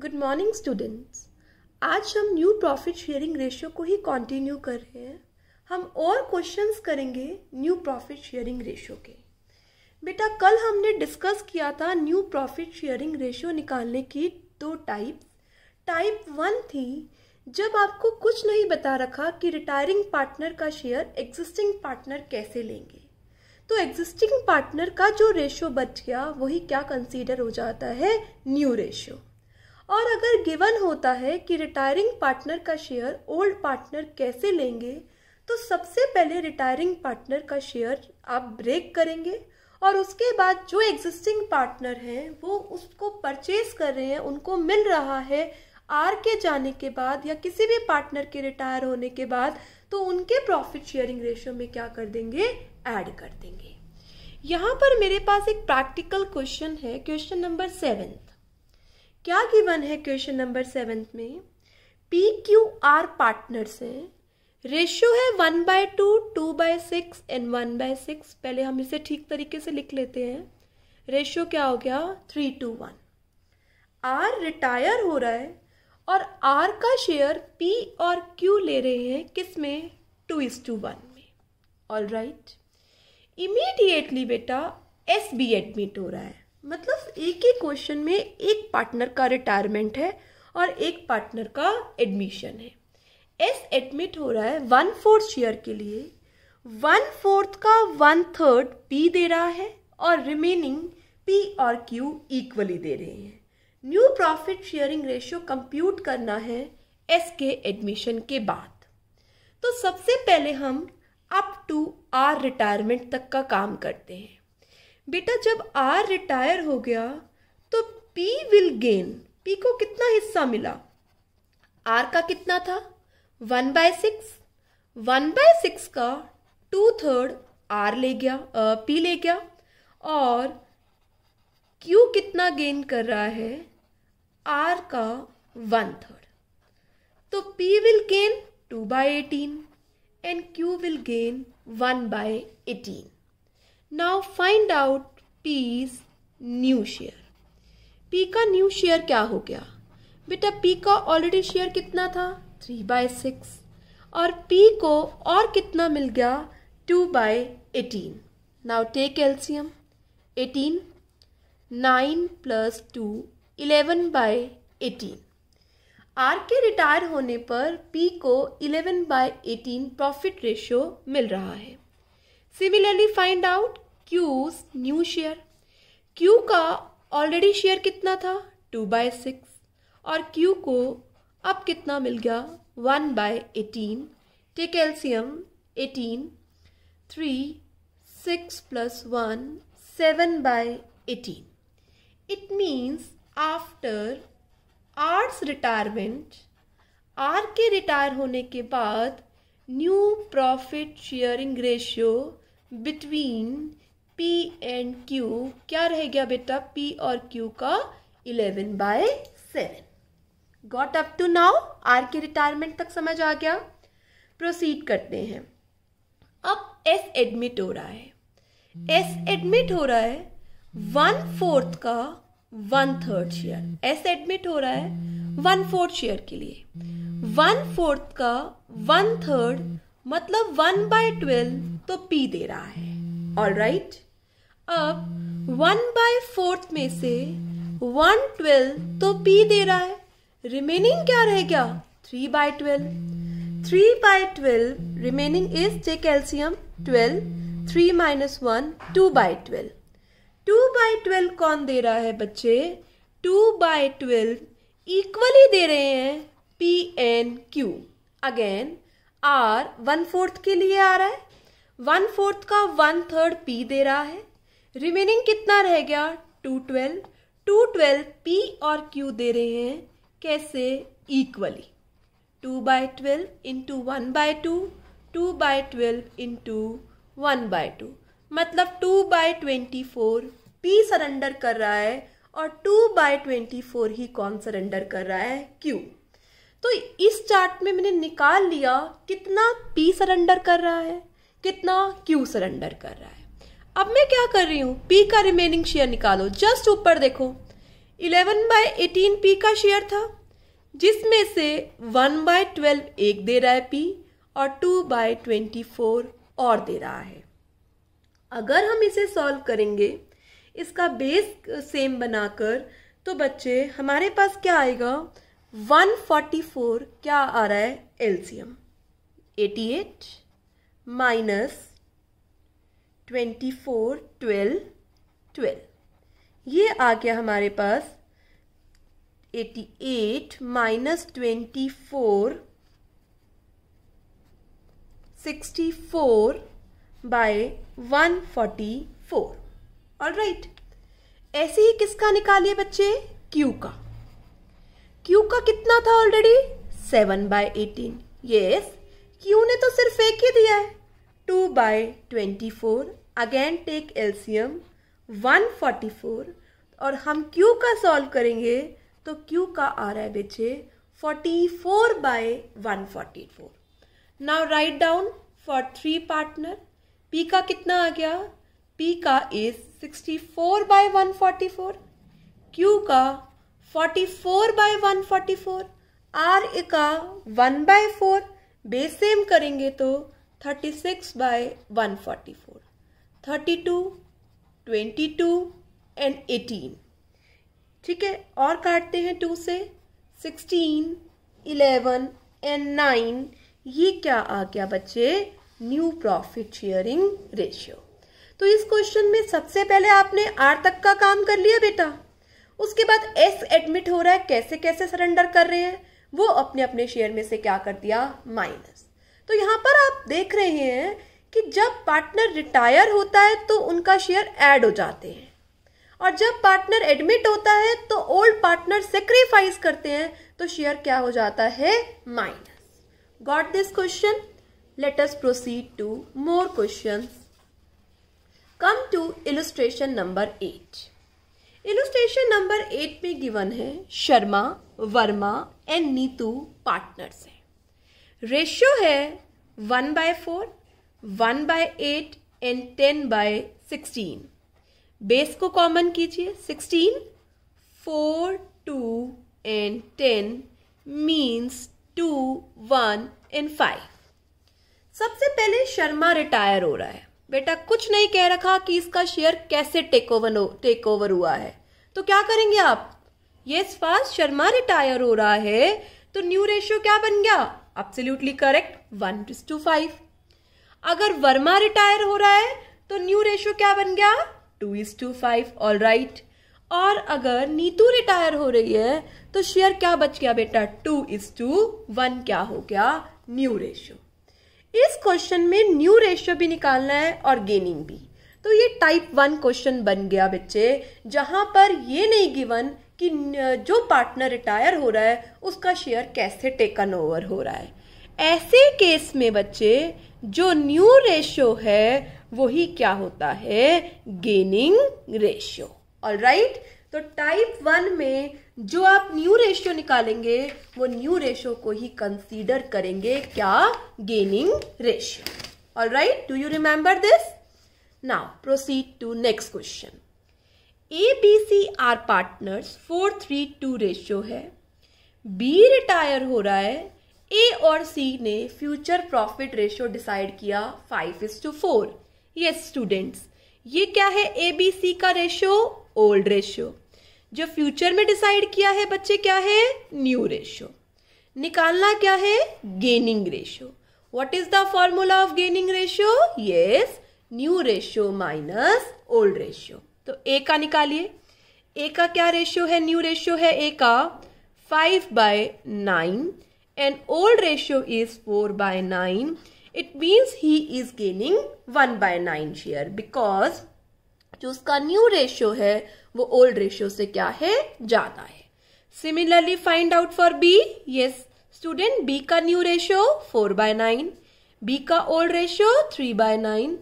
Good morning students आज हम new profit sharing ratio को ही कंटिन्यू कर रहे हैं हम और क्वेश्चंस करेंगे न्यू प्रॉफिट शेयरिंग रेशियो के बेटा कल हमने डिस्कस किया था न्यू प्रॉफिट शेयरिंग रेशियो निकालने की दो टाइप टाइप वन थी जब आपको कुछ नहीं बता रखा कि रिटायरिंग पार्टनर का शेयर एग्जिस्टिंग पार्टनर कैसे लेंगे तो एग्जिस्टिंग पार्टनर का जो रेशियो बच गया वही क्या कंसीडर हो जाता है न्यू रेशियो और अगर गिवन होता है कि रिटायरिंग पार्टनर का शेयर ओल्ड पार्टनर कैसे लेंगे तो सबसे पहले रिटायरिंग पार्टनर का शेयर आप ब्रेक करेंगे और उसके बाद जो एग्जिस्टिंग पार्टनर हैं वो उसको परचेज कर रहे हैं उनको मिल रहा है आर के जाने के बाद या किसी भी पार्टनर के रिटायर होने के बाद तो उनके प्रॉफिट शेयरिंग रेशियो में क्या कर देंगे ऐड कर देंगे यहाँ पर मेरे पास एक प्रैक्टिकल क्वेश्चन है क्वेश्चन नंबर सेवन क्या गिवन है क्वेश्चन नंबर सेवेंथ में पी क्यू आर पार्टनर्स हैं रेशियो है one by two two by six and one by six पहले हम इसे ठीक तरीके से लिख लेते हैं रेशियो क्या हो गया three two one R retire हो रहा है और आर का शेयर पी और क्यू ले रहे हैं किस में टू इज टू वन में ऑल राइट इमीडिएटली बेटा एस बी एडमिट हो रहा है मतलब एक ही क्वेश्चन में एक पार्टनर का रिटायरमेंट है और एक पार्टनर का एडमिशन है एस एडमिट हो रहा है वन फोर्थ शेयर के लिए वन फोर्थ का वन थर्ड पी दे रहा है और रिमेनिंग पी और क्यू इक्वली दे रहे हैं new profit sharing ratio compute करना है एस के एडमिशन के बाद तो सबसे पहले हम अप टू आर रिटायरमेंट तक का काम करते हैं बेटा जब आर रिटायर हो गया तो पी विल गेन पी को कितना हिस्सा मिला आर का कितना था one by six one by six का टू थर्ड आर ले गया आ, पी ले गया और क्यू कितना गेन कर रहा है आर का वन थर्ड तो P will gain two by eighteen and Q will gain one by eighteen now find out P's new share P का न्यू शेयर क्या हो गया बेटा पी का ऑलरेडी शेयर कितना था थ्री बाय सिक्स और पी को और कितना मिल गया two by eighteen now take LCM eighteen nine plus two eleven by eighteen R के रिटायर होने पर पी को eleven by eighteen profit ratio मिल रहा है similarly find out Q's new share Q का ऑलरेडी शेयर कितना था टू बाय सिक्स और क्यू को अब कितना मिल गया one by eighteen take LCM eighteen three six plus one seven by eighteen it means after R's retirement R के रिटायर होने के बाद new profit sharing ratio between P and Q क्या रह गया बेटा पी और क्यू का eleven by seven got up to now R के रिटायरमेंट तक समझ आ गया प्रोसीड करते हैं अब एस एडमिट हो रहा है एस एडमिट हो रहा है वन फोर्थ का one third share S admit हो रहा है वन फोर्थ शेयर के लिए वन फोर्थ का वन थर्ड मतलब वन बाय ट्वेल्व तो पी दे रहा है ऑल राइट अब वन बाय फोर्थ में से वन ट्वेल्व तो पी दे रहा है रिमेनिंग क्या रह गया three by twelve three by twelve remaining is जे LCM twelve three minus one two by twelve to by twelve कौन दे रहा है बच्चे टू बाय ट्वेल्व इक्वली दे रहे हैं P and Q again R one fourth के लिए आ रहा है वन फोर्थ का वन थर्ड पी दे रहा है रिमेनिंग कितना रह गया two twelve two twelve P और क्यू दे रहे हैं कैसे equally two by twelve into one by two two by twelve into one by two मतलब two by twenty four P surrender कर रहा है और टू बाय ट्वेंटी फोर ही कौन सरेंडर कर रहा है क्यू तो इस चार्ट में मैंने निकाल लिया कितना पी सरेंडर कर रहा है कितना क्यू सरेंडर कर रहा है अब मैं क्या कर रही हूँ पी का रिमेनिंग शेयर निकालो जस्ट ऊपर देखो 11 बाय एटीन पी का शेयर था जिसमें से 1 बाय ट्वेल्व एक दे रहा है पी और 2 बाय ट्वेंटी फोर और दे रहा है अगर हम इसे सॉल्व करेंगे इसका बेस सेम बनाकर तो बच्चे हमारे पास क्या आएगा 144 क्या आ रहा है LCM 88 minus twenty four twelve twelve ये आ गया हमारे पास eighty eight minus twenty four sixty four by one forty four और राइट ऐसे ही किसका निकालिए बच्चे क्यू का क्यू का कितना था already seven by eighteen yes Q ने तो सिर्फ एक ही दिया है two by twenty four again take LCM one forty four और हम क्यू का सॉल्व करेंगे तो क्यू का आ रहा है बेचे forty four by one forty four now write down for three partner P का कितना आ गया पी का is sixty four by one forty four Q का forty four by one forty four R का one by four base same करेंगे तो thirty six by one forty four thirty two twenty two and eighteen ठीक है और काटते हैं to से सिक्सटीन इलेवन एंड नाइन ये क्या आ गया बच्चे न्यू प्रॉफिट शेयरिंग रेशियो तो इस क्वेश्चन में सबसे पहले आपने आर तक का काम कर लिया बेटा उसके बाद एस एडमिट हो रहा है कैसे कैसे सरेंडर कर रहे हैं वो अपने अपने शेयर में से क्या कर दिया माइनस तो यहाँ पर आप देख रहे हैं कि जब पार्टनर रिटायर होता है तो उनका शेयर ऐड हो जाते हैं और जब पार्टनर एडमिट होता है तो ओल्ड पार्टनर सेक्रीफाइस करते हैं तो शेयर क्या हो जाता है minus got this question let us proceed to more question come to illustration number eight illustration number eight में गिवन है शर्मा वर्मा एंड नीतू पार्टनर्स हैं रेशियो है one by four one by eight and ten by sixteen base को common कीजिए sixteen four two and ten means two one and five सबसे पहले Sharma retire हो रहा है बेटा कुछ नहीं कह रखा कि इसका शेयर कैसे टेक ओवर टेक ओवर हुआ है तो क्या करेंगे आप यस फास्ट शर्मा रिटायर हो रहा है तो न्यू रेशियो क्या बन गया absolutely correct one two five अगर वर्मा रिटायर हो रहा है तो न्यू रेशियो क्या बन गया two is to five all right और अगर नीतू रिटायर हो रही है तो शेयर क्या बच गया बेटा टू इज टू वन क्या हो गया न्यू रेशियो इस क्वेश्चन में न्यू रेशियो भी निकालना है और गेनिंग भी तो ये टाइप वन क्वेश्चन बन गया बच्चे जहां पर ये नहीं गिवन कि जो पार्टनर रिटायर हो रहा है उसका शेयर कैसे टेकन ओवर हो रहा है ऐसे केस में बच्चे जो न्यू रेशियो है वही क्या होता है गेनिंग रेशियो ऑल राइट तो टाइप वन में जो आप न्यू रेशियो निकालेंगे वो न्यू रेशियो को ही कंसीडर करेंगे क्या gaining ratio all right do you remember this now proceed to next question A B C are partners four three two ratio है बी रिटायर हो रहा है ए और सी ने फ्यूचर प्रॉफिट रेशियो डिसाइड किया five is to four ये students ये क्या है ए बी सी का रेशियो ओल्ड रेशियो जो फ्यूचर में डिसाइड किया है बच्चे क्या है न्यू रेशियो निकालना क्या है gaining ratio what is the formula of gaining ratio yes new ratio minus old ratio तो ए का निकालिए ए का क्या रेशियो है न्यू रेशियो है ए का five by nine and old ratio is four by nine it means he is gaining one by nine share because जो उसका न्यू रेशियो है वो ओल्ड रेशियो से क्या है ज्यादा है similarly find out for B yes student B का new ratio four by nine B का old ratio three by nine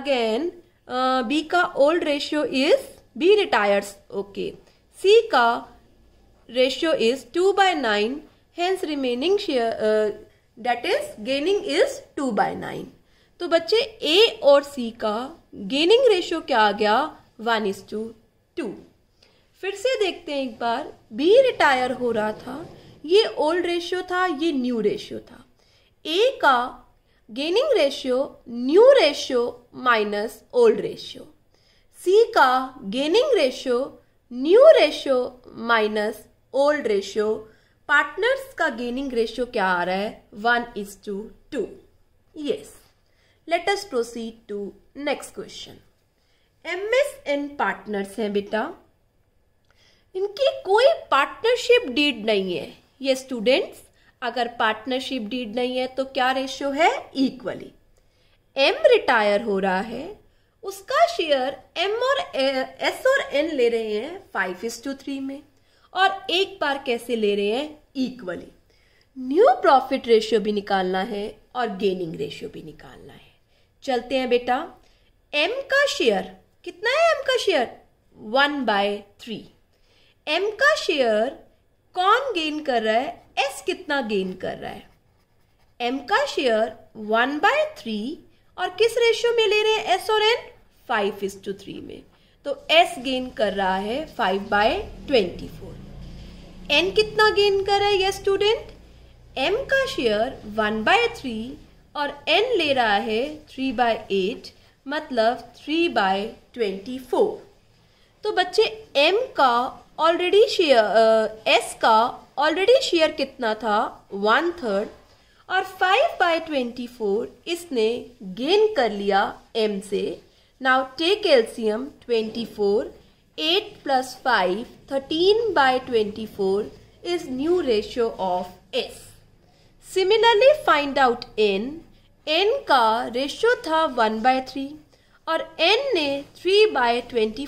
again B का old ratio is B retires okay C का ratio is two by nine hence remaining share that is gaining is two by nine तो बच्चे ए और सी का gaining ratio क्या आ गया one is to to फिर से देखते हैं एक बार बी रिटायर हो रहा था ये ओल्ड रेशियो था ये न्यू रेशियो था ए का gaining ratio new ratio minus old ratio C का gaining ratio new ratio minus old ratio partners का गेनिंग रेशियो क्या आ रहा है one is to two yes let us proceed to next question M S N partners हैं बेटा इनकी कोई पार्टनरशिप डीड नहीं है ये स्टूडेंट्स अगर पार्टनरशिप डीड नहीं है तो क्या रेशियो है इक्वली एम रिटायर हो रहा है उसका शेयर एम और एस और एन ले रहे हैं फाइव इज टू थ्री में और एक बार कैसे ले रहे हैं इक्वली न्यू प्रॉफिट रेशियो भी निकालना है और गेनिंग रेशियो भी निकालना है चलते हैं बेटा एम का शेयर कितना है एम का share one by three M का शेयर कौन गेन कर रहा है एस कितना गेन कर रहा है एम का शेयर वन बाय थ्री और किस रेशियो में ले रहे हैं एस और N five is to three में तो एस गेन कर रहा है five by twenty four N कितना गेन कर रहा है ये स्टूडेंट एम का शेयर वन बाय थ्री और एन ले रहा है थ्री बाय एट मतलब थ्री बाय ट्वेंटी फोर तो बच्चे एम का ऑलरेडी शेयर एस का ऑलरेडी शेयर कितना था वन थर्ड और फाइव बाई ट्वेंटी फोर इसने गेन कर लिया एम से now take LCM twenty four eight plus five thirteen by twenty four is new ratio of S similarly find out N N का ratio था one by three और N ने three by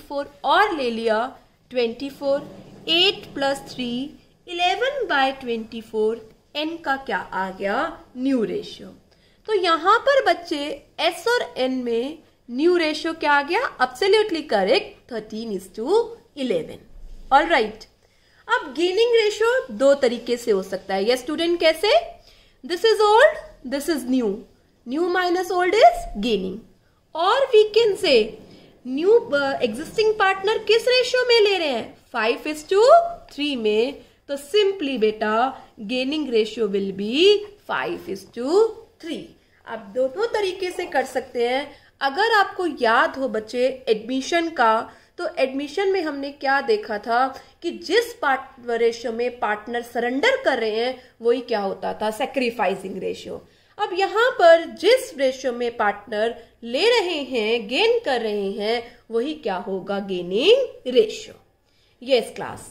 four और ले लिया twenty four eight plus three eleven by twenty four N का क्या आ गया न्यू रेशियो तो यहाँ पर बच्चे एस और एन में न्यू रेशियो क्या आ गया absolutely correct thirteen is to eleven all right अब गेनिंग रेशियो दो तरीके से हो सकता है ये स्टूडेंट कैसे this is old this is new new minus old is gaining और we can say new existing partner किस रेशियो में ले रहे हैं फाइव इज टू थ्री में तो सिंपली बेटा gaining ratio will be five is to three आप दोनों तरीके से कर सकते हैं अगर आपको याद हो बच्चे एडमिशन का तो एडमिशन में हमने क्या देखा था कि जिस पार्ट रेशियो में पार्टनर सरेंडर कर रहे हैं वही क्या होता था सेक्रीफाइसिंग रेशियो अब यहाँ पर जिस रेशियो में पार्टनर ले रहे हैं गेन कर रहे हैं वही क्या होगा गेनिंग रेशियो यस क्लास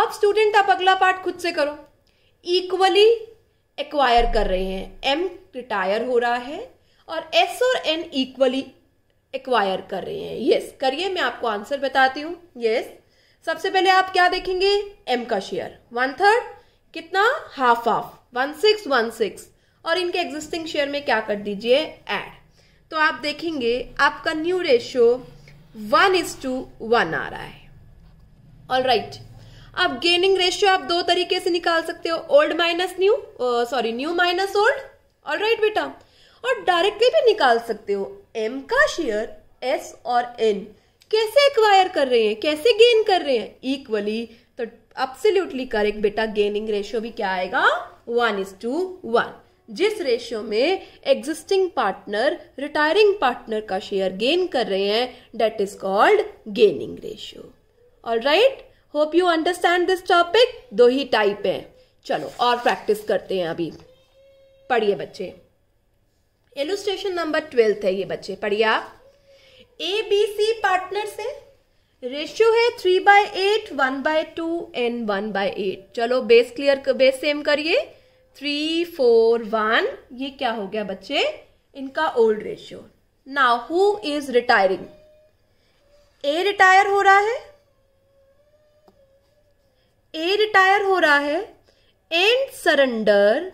अब स्टूडेंट आप अगला पार्ट खुद से करो इक्वली एक्वायर कर रहे हैं एम रिटायर हो रहा है और एस और एन इक्वली एक्वायर कर रहे हैं यस करिए मैं आपको आंसर बताती हूँ यस सबसे पहले आप क्या देखेंगे एम का शेयर वन थर्ड कितना half half one six one six और इनके एग्जिस्टिंग शेयर में क्या कर दीजिए ऐड तो आप देखेंगे आपका new ratio one is to one आ रहा है ऑल राइट अब गेनिंग रेशियो आप दो तरीके से निकाल सकते हो old minus new sorry new minus old all right बेटा और डायरेक्टली भी निकाल सकते हो एम का शेयर एस और एन कैसे एक्वायर कर रहे हैं कैसे गेन कर रहे हैं इक्वली तो अब्सोल्युटली करेक्ट बेटा गेनिंग रेशियो भी क्या आएगा वन इज टू वन जिस रेशियो में एग्जिस्टिंग पार्टनर रिटायरिंग पार्टनर का शेयर गेन कर रहे हैं that is called gaining ratio all right hope you understand this topic दो ही टाइप है चलो और प्रैक्टिस करते हैं अभी पढ़िए बच्चे एलुस्ट्रेशन नंबर ट्वेल्थ है ये बच्चे पढ़िए आप ए बी सी पार्टनर से रेशियो है three by eight one by two and one by eight चलो बेस क्लियर बेस सेम करिए थ्री फोर वन ये क्या हो गया बच्चे इनका old ratio now who is retiring A retire हो रहा है ए रिटायर हो रहा है and surrender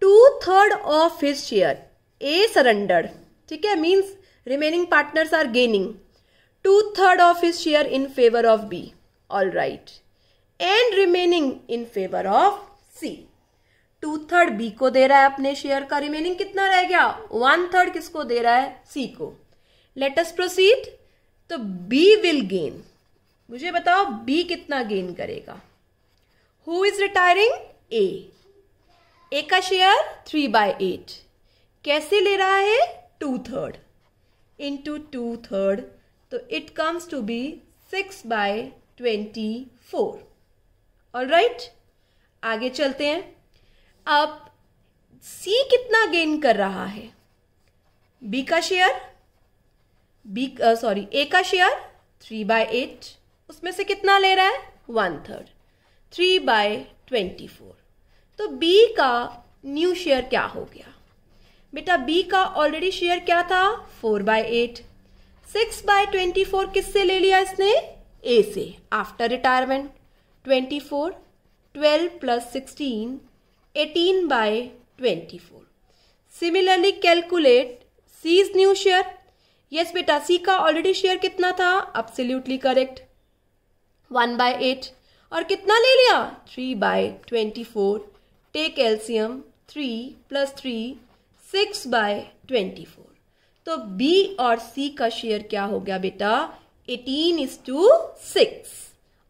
two third of his share A surrender ठीक है means remaining partners are gaining two third of his share in favour of B all right and remaining in favour of C two third B को दे रहा है अपने share का remaining कितना रह गया वन थर्ड किसको दे रहा है सी को लेटस प्रोसीड तो बी विल गेन मुझे बताओ बी कितना गेन करेगा who is retiring A A का शेयर थ्री बाय एट कैसे ले रहा है two third into two third तो it comes to be six by twenty four और राइट आगे चलते हैं अब सी कितना गेन कर रहा है बी का शेयर बी सॉरी ए का शेयर थ्री बाय एट उसमें से कितना ले रहा है one third three by twenty four तो बी का न्यू शेयर क्या हो गया बेटा बी का ऑलरेडी शेयर क्या था four by eight six by twenty four किससे ले लिया इसने ए से after retirement twenty four twelve plus sixteen 18 by 24. Similarly calculate C's new share. Yes बेटा C का already share कितना था Absolutely correct. 1 by 8 और कितना ले लिया 3 by 24. Take LCM 3 plus 3 6 by 24. तो B और C का शेयर क्या हो गया बेटा 18 is to 6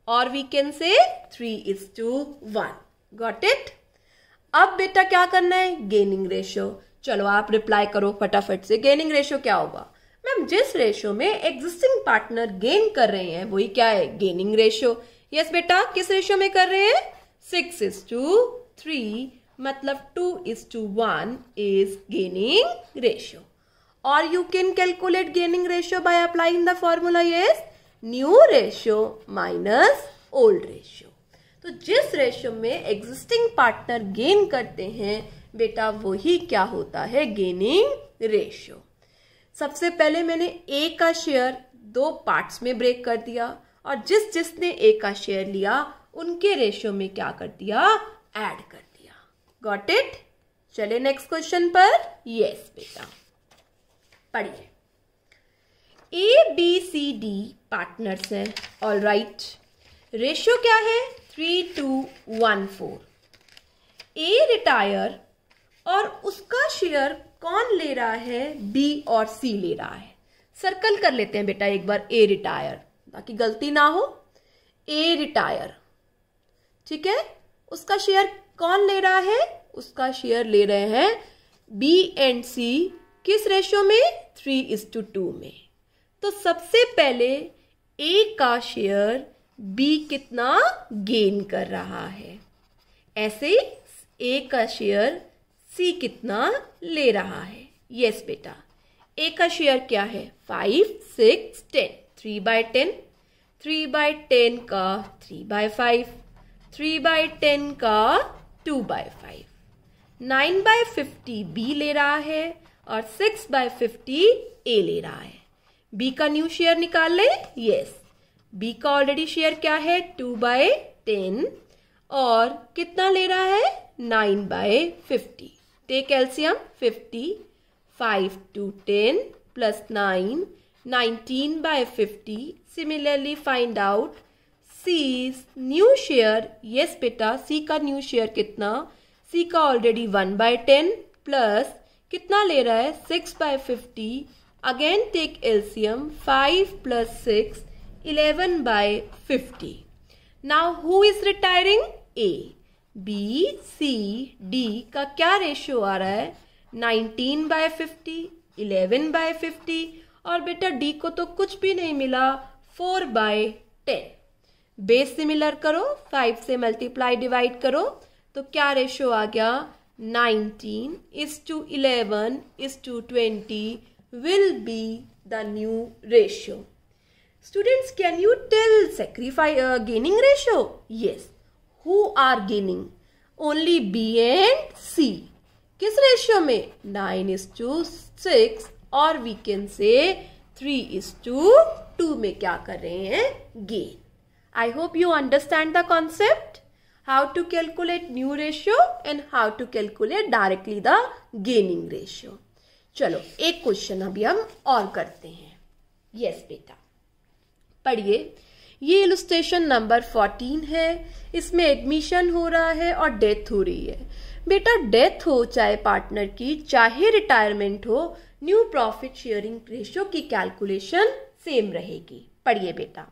or we can say 3 is to 1. Got it? अब बेटा क्या करना है गेनिंग रेशियो चलो आप रिप्लाई करो फटाफट से गेनिंग रेशियो क्या होगा मैम जिस रेशियो में एग्जिस्टिंग पार्टनर गेन कर रहे हैं वही क्या है गेनिंग रेशियो यस बेटा किस रेशियो में कर रहे हैं सिक्स इज टू थ्री मतलब two is to one is gaining ratio और you can calculate gaining ratio by applying the formula is new ratio minus old ratio तो जिस रेशियो में एग्जिस्टिंग पार्टनर गेन करते हैं बेटा वही क्या होता है गेनिंग रेशियो सबसे पहले मैंने ए का शेयर दो पार्ट्स में ब्रेक कर दिया और जिस जिसने ए का शेयर लिया उनके रेशियो में क्या कर दिया ऐड कर दिया गॉट इट चले नेक्स्ट क्वेश्चन पर यस बेटा पढ़िए A B C D partners हैं ऑल राइट रेशियो क्या है three two one four A retire और उसका शेयर कौन ले रहा है बी और सी ले रहा है सर्कल कर लेते हैं बेटा एक बार ए रिटायर ताकि गलती ना हो ए रिटायर ठीक है उसका शेयर कौन ले रहा है उसका शेयर ले रहे हैं बी एंड सी किस रेशियो में थ्री इज टू टू में तो सबसे पहले ए का शेयर बी कितना गेन कर रहा है ऐसे ए का शेयर सी कितना ले रहा है यस बेटा ए का शेयर क्या है five six ten three by ten three by ten का three by five three by ten का two by five nine by fifty B ले रहा है और सिक्स बाय फिफ्टी ए ले रहा है बी का न्यू शेयर निकाल लें यस बी का ऑलरेडी शेयर क्या है टू बाय टेन और कितना ले रहा है nine by fifty take LCM fifty five two ten plus nine nineteen by fifty similarly find out C new share yes बेटा सी का न्यू शेयर कितना सी का already one by ten plus कितना ले रहा है six by fifty again take LCM five plus six eleven by fifty Now who is retiring? A. B C D का क्या रेशियो आ रहा है nineteen by fifty eleven by fifty और बेटा डी को तो कुछ भी नहीं मिला four by ten base similar करो फाइव से मल्टीप्लाई डिवाइड करो तो क्या रेशियो आ गया nineteen is to eleven is to twenty will be the new ratio Students, can you tell sacrifice uh, gaining ratio? Yes. Who are gaining? Only B and C. kis ratio mein 9 is to 6 or we can say 3 is to 2 mein kya kar rahe hain gain i hope you understand the concept how to calculate new ratio and how to calculate directly the gaining ratio चलो एक question अभी हम और करते हैं yes yes, बेटा पढ़िए ये इलुस्ट्रेशन नंबर फोर्टीन है इसमें एडमिशन हो रहा है और डेथ हो रही है बेटा डेथ हो चाहे पार्टनर की चाहे रिटायरमेंट हो न्यू प्रॉफिट शेयरिंग रेशियो की कैलकुलेशन सेम रहेगी पढ़िए बेटा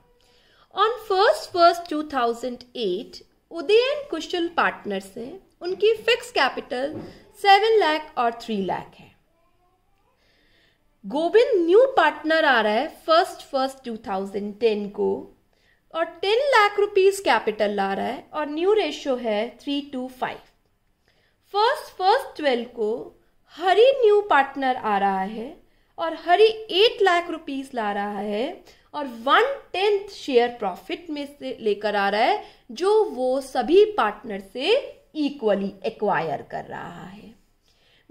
on first first 2008 Udayan Kushal partners हैं उनकी फिक्स कैपिटल सेवन लाख और थ्री लाख है गोविंद न्यू पार्टनर आ रहा है फर्स्ट फर्स्ट 2010 को और 10 लाख रुपीस कैपिटल ला रहा है और न्यू रेशियो है three two five first first twelve को हरी न्यू पार्टनर आ रहा है और हरी एट लाख रुपीस ला रहा है और वन टेंथ शेयर प्रॉफिट में से लेकर आ रहा है जो वो सभी पार्टनर से इक्वली एक्वायर कर रहा है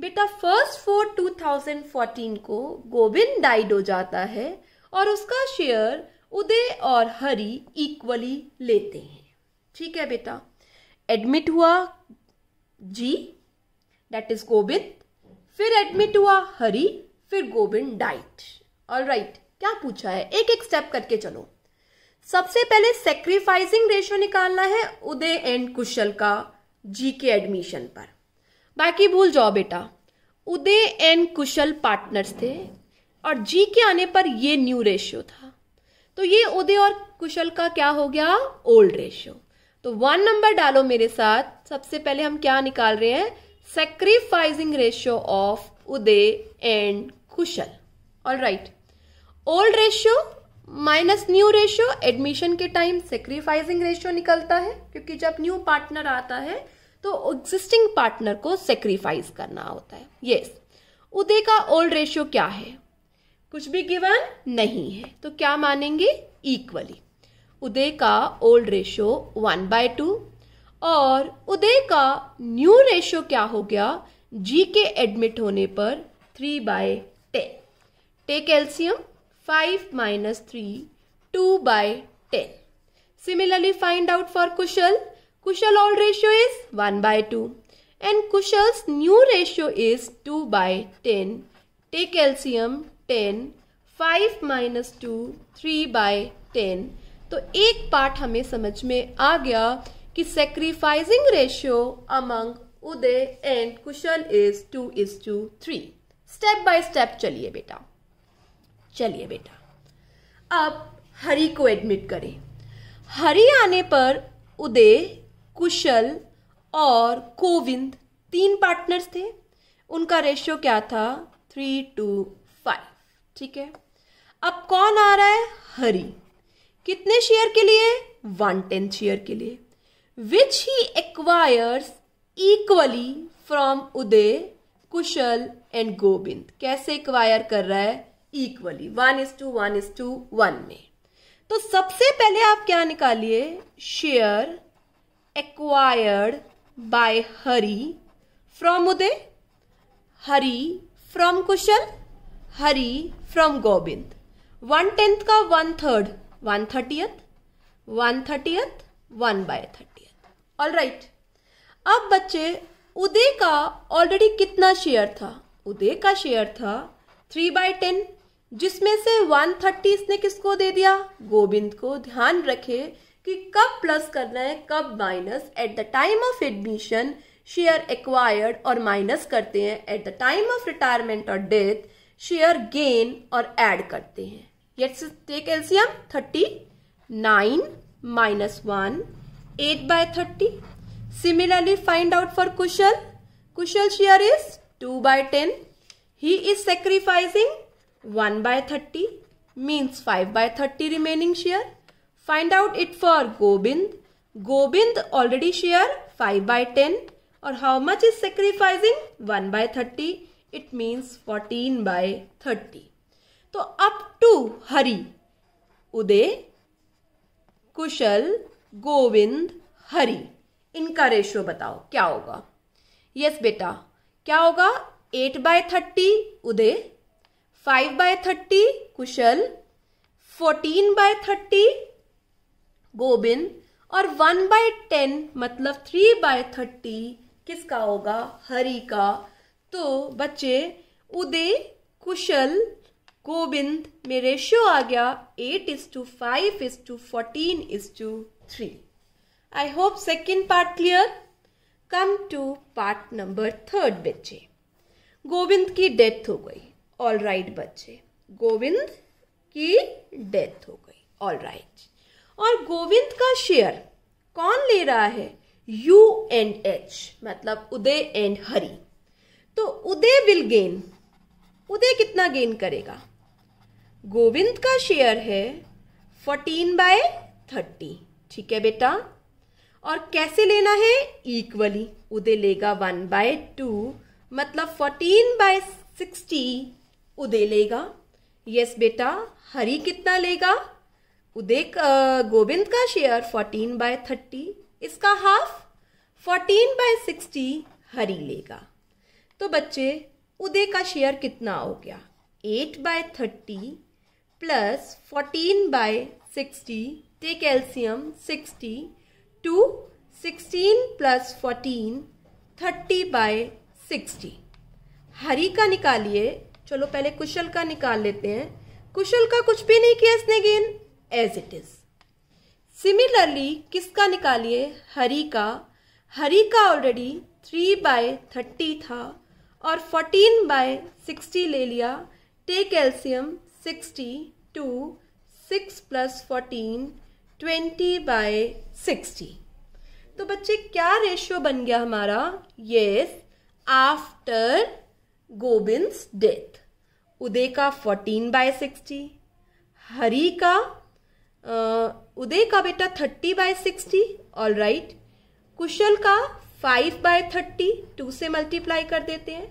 बेटा फर्स्ट फोर 2014 को गोविंद डाइड हो जाता है और उसका शेयर उदय और हरि इक्वली लेते हैं ठीक है बेटा एडमिट हुआ जी डेट इज गोविंद फिर एडमिट हुआ हरि फिर गोविंद डाइट और राइट क्या पूछा है एक एक स्टेप करके चलो सबसे पहले सेक्रीफाइसिंग रेशो निकालना है उदय एंड कुशल का जी के एडमिशन पर बाकी भूल जाओ बेटा उदय एन कुशल पार्टनर्स थे और जी के आने पर ये न्यू रेशियो था तो ये उदय और कुशल का क्या हो गया ओल्ड रेशियो तो वन नंबर डालो मेरे साथ सबसे पहले हम क्या निकाल रहे हैं sacrificing ratio of Uday and Kushal all right old ratio minus new ratio admission के टाइम सेक्रीफाइजिंग रेशियो निकलता है क्योंकि जब न्यू पार्टनर आता है तो एग्जिस्टिंग पार्टनर को सेक्रीफाइस करना होता है यस उदय का ओल्ड रेशियो क्या है कुछ भी गिवन नहीं है तो क्या मानेंगे इक्वली उदय का old ratio one by two और उदय का न्यू रेशियो क्या हो गया जी के एडमिट होने पर three by ten take LCM five minus three two by ten similarly find out for Kushal Kushal old ratio is 1 by 2 and Kushal's new ratio is 2 by 10. Take LCM 10, 5 minus 2, 3 by 10. तो एक part हमें समझ में आ गया कि sacrificing ratio among Uday and Kushal is to is to three step by step चलिए बेटा चलिए बेटा अब हरी को एडमिट करें हरी आने पर उदय कुशल और कोविंद तीन पार्टनर्स थे उनका रेशियो क्या था थ्री टू फाइव ठीक है अब कौन आ रहा है हरी कितने शेयर के लिए वन टेंथ शेयर के लिए which he acquires equally from Uday Kushal and Govind कैसे एक्वायर कर रहा है equally one is to one is to one में तो सबसे पहले आप क्या निकालिए share acquired by Hari from Uday, Hari from Kushal, Hari from Gobind. One tenth का one third one thirtieth one thirtieth one by thirtieth all right अब बच्चे उदय का ऑलरेडी कितना शेयर था उदय का शेयर था थ्री बाय टेन जिसमें से वन थर्टी इसने किसको दे दिया गोविंद को ध्यान रखे कि कब प्लस करना है कब minus at the time of admission share acquired और माइनस करते हैं at the time of retirement और डेथ शेयर गेन और ऐड करते हैं let's take LCM thirty nine minus one eight by thirty similarly find out for Kushal Kushal share is two by ten he is sacrificing one by thirty means five by thirty remaining share find out it for Govind Govind already share five by ten और how much is sacrificing one by thirty it means fourteen by thirty तो up to Hari Uday Kushal Govind Hari इनका ratio बताओ क्या होगा yes yes, बेटा क्या होगा eight by thirty Uday five by thirty Kushal fourteen by thirty Gobind और वन बाय टेन मतलब थ्री बाय थर्टी किसका होगा हरी का तो बच्चे उदय कुशल गोविंद में रेशियो आ गया eight is to five is to fourteen is to three I hope second part clear come to part number third बच्चे गोविंद की डेथ हो गई ऑल राइट बच्चे गोविंद की डेथ हो गई ऑल राइट right. और गोविंद का शेयर कौन ले रहा है यू एंड एच मतलब उदय एंड हरी तो उदय विल गेन उदय कितना गेन करेगा गोविंद का शेयर है फोर्टीन बाय थर्टी ठीक है बेटा और कैसे लेना है इक्वली उदय लेगा वन बाय टू मतलब फोर्टीन बाय सिक्सटी उदय लेगा यस बेटा हरी कितना लेगा उदय गोविंद का शेयर फोर्टीन बाय थर्टी इसका half fourteen by sixty Hari लेगा तो बच्चे उदय का शेयर कितना हो गया eight by thirty plus fourteen by sixty take LCM sixty to sixteen plus fourteen thirty by sixty Hari का निकालिए चलो पहले कुशल का निकाल लेते हैं कुशल का कुछ भी नहीं किया इसने gain as it is similarly किसका निकालिए हरी का हरी का ऑलरेडी थ्री बाय थर्टी था और फोर्टीन बाय सिक्सटी ले लिया take LCM sixty to six plus fourteen twenty by sixty तो बच्चे क्या रेशियो बन गया हमारा yes after Gobind's death Uday का फोर्टीन बाय सिक्सटी हरी का उदय का बेटा thirty by sixty all right Kushal का फाइव बाय थर्टी टू से मल्टीप्लाई कर देते हैं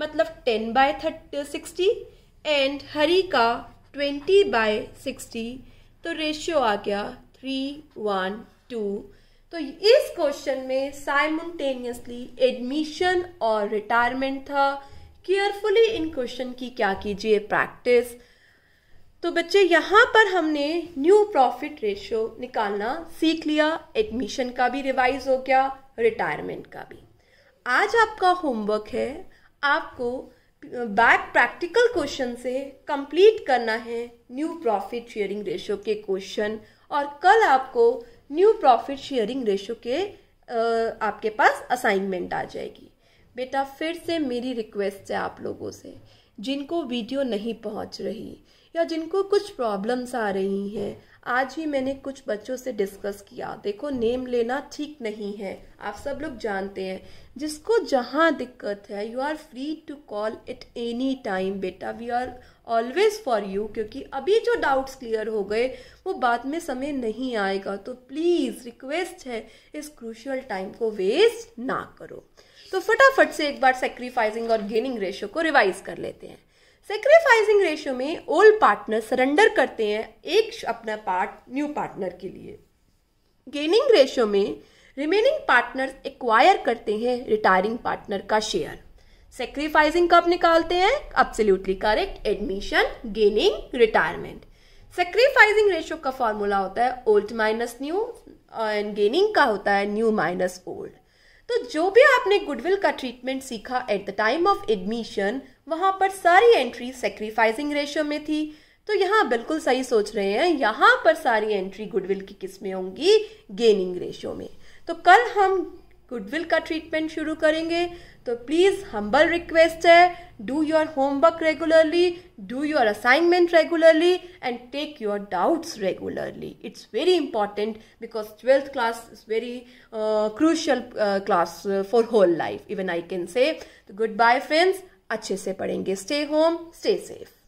मतलब ten by thirty sixty and Hari का ट्वेंटी बाय सिक्सटी तो रेशियो आ गया थ्री वन टू तो इस क्वेश्चन में साइमटेनियसली एडमिशन और रिटायरमेंट था केयरफुली इन क्वेश्चन की क्या कीजिए प्रैक्टिस तो बच्चे यहाँ पर हमने न्यू प्रॉफिट रेशियो निकालना सीख लिया एडमिशन का भी रिवाइज हो गया रिटायरमेंट का भी आज आपका होमवर्क है आपको बैक प्रैक्टिकल क्वेश्चन से कंप्लीट करना है न्यू प्रॉफिट शेयरिंग रेशो के क्वेश्चन और कल आपको न्यू प्रॉफिट शेयरिंग रेशो के आपके पास असाइनमेंट आ जाएगी बेटा फिर से मेरी रिक्वेस्ट है आप लोगों से जिनको वीडियो नहीं पहुंच रही या जिनको कुछ प्रॉब्लम्स आ रही हैं आज भी मैंने कुछ बच्चों से डिस्कस किया देखो नेम लेना ठीक नहीं है आप सब लोग जानते हैं जिसको जहाँ दिक्कत है you are free to call it any time बेटा we are always for you क्योंकि अभी जो डाउट्स क्लियर हो गए वो बाद में समय नहीं आएगा तो प्लीज़ रिक्वेस्ट है इस क्रूशियल टाइम को वेस्ट ना करो तो फटाफट से एक बार सेक्रीफाइसिंग और गेनिंग रेशो को रिवाइज कर लेते हैं सेक्रीफाइसिंग रेशियो में ओल्ड पार्टनर सरेंडर करते हैं एक अपना पार्ट न्यू पार्टनर के लिए गेनिंग रेशियो में रिमेनिंग पार्टनर एक्वायर करते हैं रिटायरिंग पार्टनर का शेयर सेक्रीफाइसिंग कब निकालते हैं absolutely correct admission gaining retirement sacrificing ratio का फॉर्मूला होता है old minus new and gaining का होता है न्यू माइनस ओल्ड तो जो भी आपने गुडविल का ट्रीटमेंट सीखा at the time of admission वहाँ पर सारी एंट्री सेक्रीफाइसिंग रेशियो में थी तो यहाँ बिल्कुल सही सोच रहे हैं यहाँ पर सारी एंट्री गुडविल की किस में होंगी गेनिंग रेशियो में तो कल हम गुडविल का ट्रीटमेंट शुरू करेंगे तो प्लीज़ हम्बल रिक्वेस्ट है do your homework regularly do your assignment regularly and take your doubts regularly it's very important because twelfth class is very crucial class for whole life even I can say goodbye friends अच्छे से पढ़ेंगे stay home stay safe